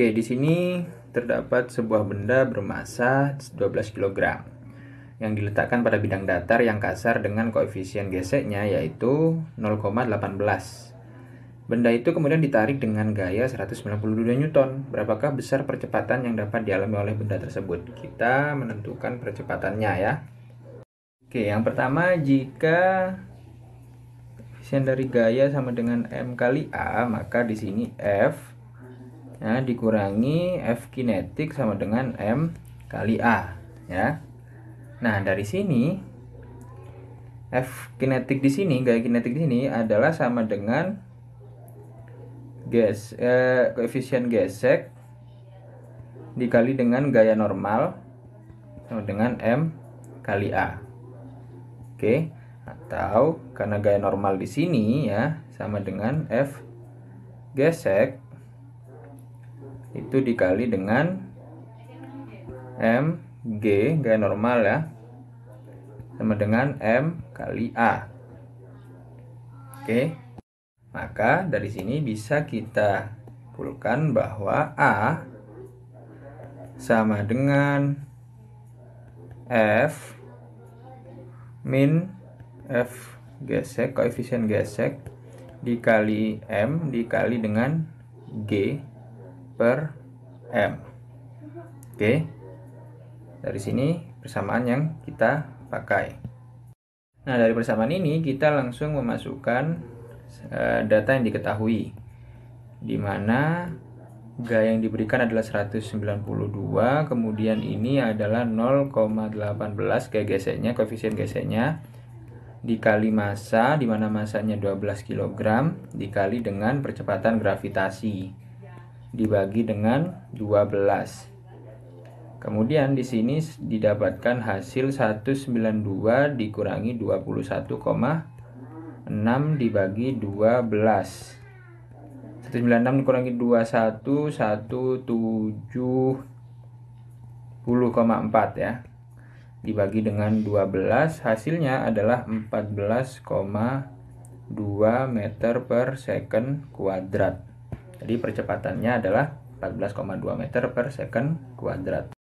Oke, di sini terdapat sebuah benda bermassa 12 kg yang diletakkan pada bidang datar yang kasar dengan koefisien geseknya yaitu 0,18. Benda itu kemudian ditarik dengan gaya 192 Newton. Berapakah besar percepatan yang dapat dialami oleh benda tersebut? Kita menentukan percepatannya ya. Oke, yang pertama jika koefisien dari gaya sama dengan M kali A, maka di sini F ya dikurangi F kinetik sama dengan M kali A ya nah dari sini F kinetik di sini gaya kinetik di sini adalah sama dengan ges eh, koefisien gesek dikali dengan gaya normal sama dengan M kali A oke atau karena gaya normal di sini ya sama dengan F gesek itu dikali dengan mg gaya normal ya sama dengan m kali a oke maka dari sini bisa kita simpulkan bahwa A sama dengan F min F gesek, koefisien gesek dikali M dikali dengan G per M oke dari sini persamaan yang kita pakai nah dari persamaan ini kita langsung memasukkan eh, data yang diketahui di mana gaya yang diberikan adalah 192 kemudian ini adalah 0,18 gaya geseknya koefisien geseknya dikali massa di mana massanya 12 kg dikali dengan percepatan gravitasi dibagi dengan 12. Kemudian di sini didapatkan hasil 192 dikurangi 21,6 dibagi 12. 196 dikurangi 21 170,4 ya dibagi dengan 12 hasilnya adalah 14,2 meter per second kuadrat jadi percepatannya adalah 14,2 meter per second kuadrat.